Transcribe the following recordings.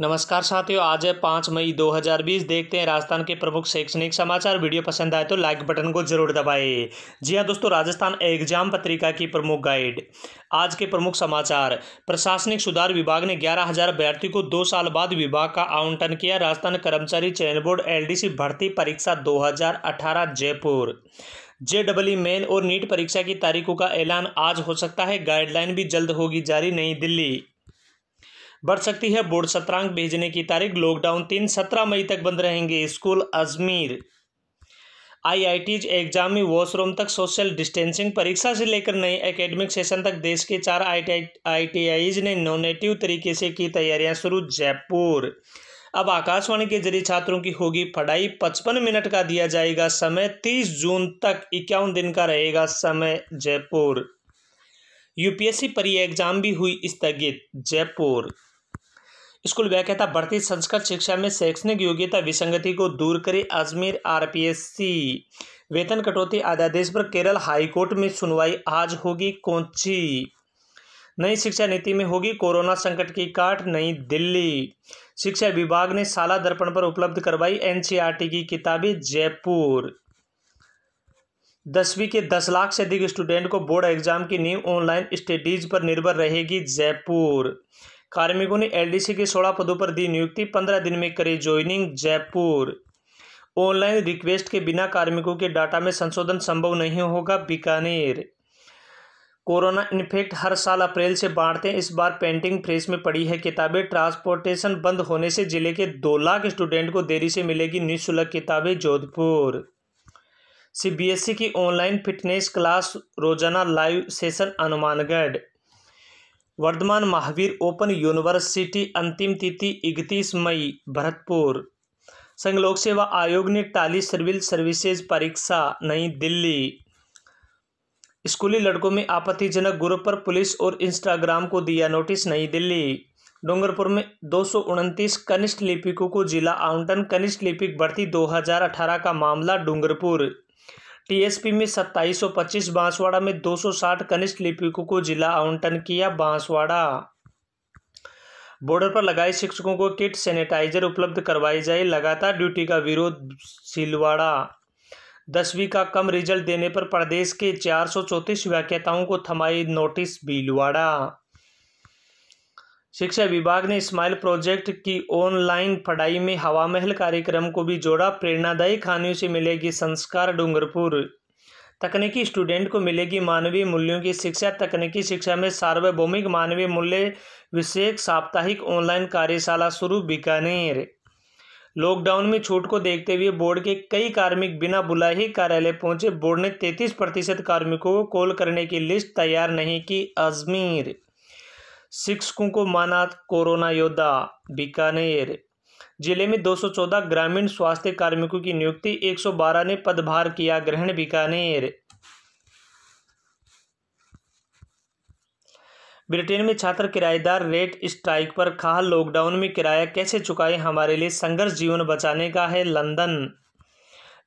नमस्कार साथियों आज है पाँच मई 2020 देखते हैं राजस्थान के प्रमुख शैक्षणिक समाचार वीडियो पसंद आए तो लाइक बटन को जरूर दबाएं जी हां दोस्तों राजस्थान एग्जाम पत्रिका की प्रमुख गाइड आज के प्रमुख समाचार प्रशासनिक सुधार विभाग ने ग्यारह हजार अभ्यर्थी को दो साल बाद विभाग का आवंटन किया राजस्थान कर्मचारी चयन बोर्ड एल भर्ती परीक्षा दो जयपुर जेडब्ल्यू मेन और नीट परीक्षा की तारीखों का ऐलान आज हो सकता है गाइडलाइन भी जल्द होगी जारी नई दिल्ली बढ़ सकती है बोर्ड सत्रांक भेजने की तारीख लॉकडाउन तीन सत्रह मई तक बंद रहेंगे स्कूल अजमेर आई एग्जाम में वॉशरूम तक सोशल डिस्टेंसिंग परीक्षा से लेकर नए एकेडमिक सेशन तक देश के चार आईटीआईज ने नॉनेटिव तरीके से की तैयारियां शुरू जयपुर अब आकाशवाणी के जरिए छात्रों की होगी पढ़ाई पचपन मिनट का दिया जाएगा समय तीस जून तक इक्यावन दिन का रहेगा समय जयपुर यूपीएससी परी एग्जाम भी हुई स्थगित जयपुर स्कूल व्याख्याता भर्ती संस्कृत शिक्षा में शैक्षणिक योग्यता विसंगति को दूर करे अजमेर आरपीएससी वेतन कटौती अध्यादेश पर केरल हाईकोर्ट में सुनवाई आज होगी कोची नई शिक्षा नीति में होगी कोरोना संकट की काट नई दिल्ली शिक्षा विभाग ने शाला दर्पण पर उपलब्ध करवाई एनसीईआरटी की किताबें जयपुर दसवीं के दस लाख से अधिक स्टूडेंट को बोर्ड एग्जाम की नींव ऑनलाइन स्टडीज पर निर्भर रहेगी जयपुर कार्मिकों ने एलडीसी के सोलह पदों पर दी नियुक्ति पंद्रह दिन में करे ज्वाइनिंग जयपुर ऑनलाइन रिक्वेस्ट के बिना कार्मिकों के डाटा में संशोधन संभव नहीं होगा बीकानेर कोरोना इन्फेक्ट हर साल अप्रैल से बांटते हैं इस बार पेंटिंग फ्रेस में पड़ी है किताबें ट्रांसपोर्टेशन बंद होने से जिले के दो लाख स्टूडेंट को देरी से मिलेगी निःशुल्क किताबें जोधपुर सीबीएसई की ऑनलाइन फिटनेस क्लास रोजाना live session Hanumangarh Vardhman Mahavir open university अंतिम तिथि इकतीस मई भरतपुर संघ लोक सेवा आयोग ने टाली सिविल सर्विसेज परीक्षा नई दिल्ली स्कूली लड़कों में आपत्तिजनक ग्रुप पर पुलिस और इंस्टाग्राम को दिया नोटिस नई दिल्ली डोंगरपुर में दो कनिष्ठ लिपिकों को जिला आवंटन कनिष्ठ लिपिक भर्ती 2018 का मामला डूंगरपुर टीएसपी में सत्ताईस पच्चीस बांसवाड़ा में दो सौ साठ कनिष्ठ लिपिकों को जिला आवंटन किया बांसवाड़ा बॉर्डर पर लगाए शिक्षकों को किट सैनिटाइजर उपलब्ध करवाई जाए लगातार ड्यूटी का विरोध सिलवाड़ा दसवीं का कम रिजल्ट देने पर प्रदेश के चार सौ चौंतीस व्याख्याताओं को थमाई नोटिस भीलवाड़ा शिक्षा विभाग ने स्माइल प्रोजेक्ट की ऑनलाइन पढ़ाई में हवा महल कार्यक्रम को भी जोड़ा प्रेरणादायी कहानियों से मिलेगी संस्कार डूंगरपुर तकनीकी स्टूडेंट को मिलेगी मानवीय मूल्यों की शिक्षा तकनीकी शिक्षा में सार्वभौमिक मानवीय मूल्य विशेष साप्ताहिक ऑनलाइन कार्यशाला शुरू बीकानेर लॉकडाउन में छूट को देखते हुए बोर्ड के कई कार्मिक बिना बुलाए ही कार्यालय पहुंचे बोर्ड ने 33 प्रतिशत कार्मिकों को कॉल करने की लिस्ट तैयार नहीं की अजमेर शिक्षकों को माना कोरोना योद्धा बीकानेर जिले में 214 ग्रामीण स्वास्थ्य कार्मिकों की नियुक्ति 112 ने पदभार किया ग्रहण बीकानेर ब्रिटेन में छात्र किराएदार रेट स्ट्राइक पर कहा लॉकडाउन में किराया कैसे चुकाए हमारे लिए संघर्ष जीवन बचाने का है लंदन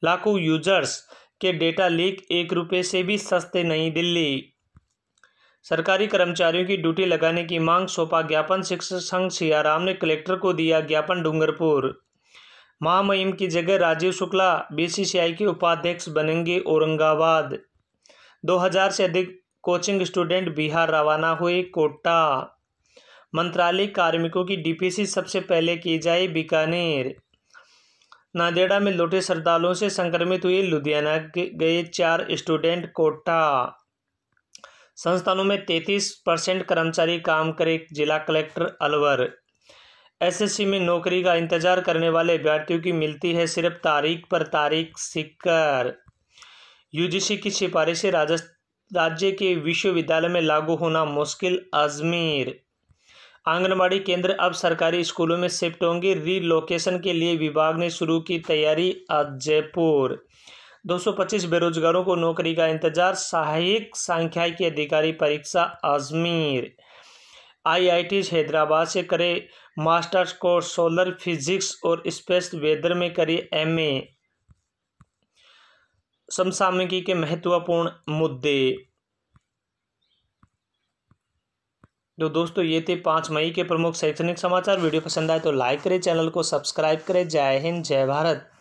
लाखों यूजर्स के डेटा लीक एक रुपये से भी सस्ते नहीं दिल्ली सरकारी कर्मचारियों की ड्यूटी लगाने की मांग सौंपा ज्ञापन शिक्षक संघ सियाराम ने कलेक्टर को दिया ज्ञापन डूंगरपुर महामहिम की जगह राजीव शुक्ला बीसीसीआई के उपाध्यक्ष बनेंगे औरंगाबाद 2000 से अधिक कोचिंग स्टूडेंट बिहार रवाना हुए कोटा मंत्रालय कार्मिकों की डीपीसी सबसे पहले की जाए बीकानेर नादेड़ा में लौटे श्रद्धालुओं से संक्रमित हुए लुधियाना गए चार स्टूडेंट कोटा संस्थानों में तैतीस परसेंट कर्मचारी काम करे जिला कलेक्टर अलवर एसएससी में नौकरी का इंतजार करने वाले अभ्यर्थियों की मिलती है सिर्फ तारीख पर तारीख सिक्कर यूजीसी की सिफारिशें राजस्थान राज्य के विश्वविद्यालय में लागू होना मुश्किल अजमेर आंगनबाड़ी केंद्र अब सरकारी स्कूलों में शिफ्ट होंगे रीलोकेशन के लिए विभाग ने शुरू की तैयारी आज जयपुर 225 बेरोजगारों को नौकरी का इंतजार सहायक सांख्यिकी अधिकारी परीक्षा अजमेर आईआईटी हैदराबाद से करे मास्टर्स कोर्स सोलर फिजिक्स और स्पेस वेदर में करे एमए समसामयिकी के महत्वपूर्ण मुद्दे तो दोस्तों ये थे पाँच मई के प्रमुख शैक्षणिक समाचार वीडियो पसंद आए तो लाइक करें चैनल को सब्सक्राइब करें जय हिंद जय भारत